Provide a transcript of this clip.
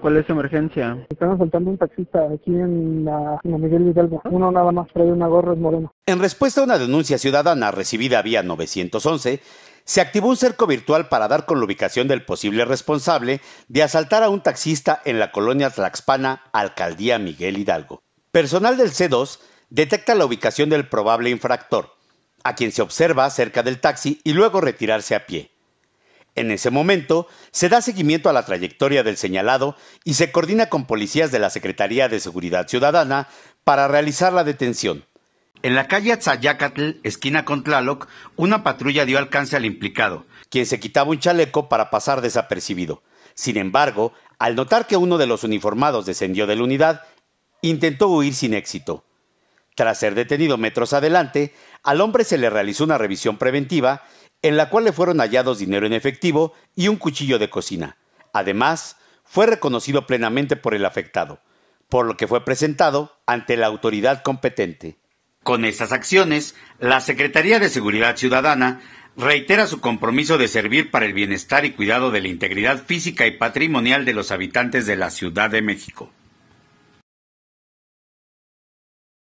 ¿cuál es su emergencia? Están asaltando un taxista aquí en la, Miguel Hidalgo. Uno nada más trae una gorra Moreno. En respuesta a una denuncia ciudadana recibida vía 911, se activó un cerco virtual para dar con la ubicación del posible responsable de asaltar a un taxista en la colonia Tlaxpana, alcaldía Miguel Hidalgo. Personal del C2 detecta la ubicación del probable infractor, a quien se observa cerca del taxi y luego retirarse a pie. En ese momento, se da seguimiento a la trayectoria del señalado y se coordina con policías de la Secretaría de Seguridad Ciudadana para realizar la detención. En la calle Atzayacatl, esquina con Tlaloc, una patrulla dio alcance al implicado, quien se quitaba un chaleco para pasar desapercibido. Sin embargo, al notar que uno de los uniformados descendió de la unidad, intentó huir sin éxito. Tras ser detenido metros adelante, al hombre se le realizó una revisión preventiva en la cual le fueron hallados dinero en efectivo y un cuchillo de cocina. Además, fue reconocido plenamente por el afectado, por lo que fue presentado ante la autoridad competente. Con estas acciones, la Secretaría de Seguridad Ciudadana reitera su compromiso de servir para el bienestar y cuidado de la integridad física y patrimonial de los habitantes de la Ciudad de México.